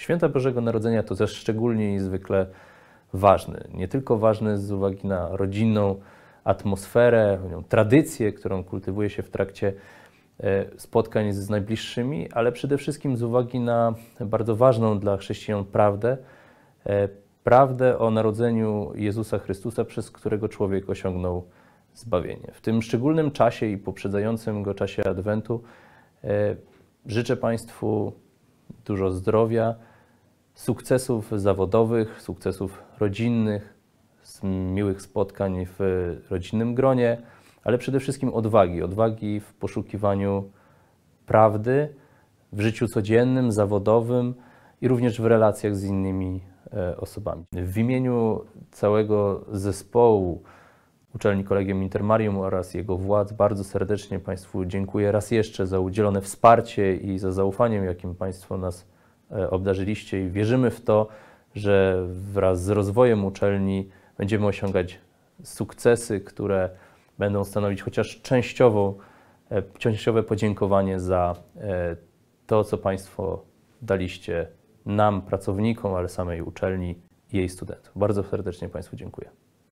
Święta Bożego Narodzenia to też szczególnie i zwykle ważny. Nie tylko ważny z uwagi na rodzinną atmosferę, tradycję, którą kultywuje się w trakcie e, spotkań z najbliższymi, ale przede wszystkim z uwagi na bardzo ważną dla chrześcijan prawdę, e, prawdę o narodzeniu Jezusa Chrystusa, przez którego człowiek osiągnął zbawienie. W tym szczególnym czasie i poprzedzającym go czasie Adwentu e, życzę Państwu dużo zdrowia, sukcesów zawodowych, sukcesów rodzinnych, miłych spotkań w rodzinnym gronie, ale przede wszystkim odwagi, odwagi w poszukiwaniu prawdy w życiu codziennym, zawodowym i również w relacjach z innymi e, osobami. W imieniu całego zespołu uczelni Kolegium Intermarium oraz jego władz bardzo serdecznie Państwu dziękuję raz jeszcze za udzielone wsparcie i za zaufaniem, jakim Państwo nas E, obdarzyliście i wierzymy w to, że wraz z rozwojem uczelni będziemy osiągać sukcesy, które będą stanowić chociaż e, częściowe podziękowanie za e, to, co Państwo daliście nam, pracownikom, ale samej uczelni i jej studentom. Bardzo serdecznie Państwu dziękuję.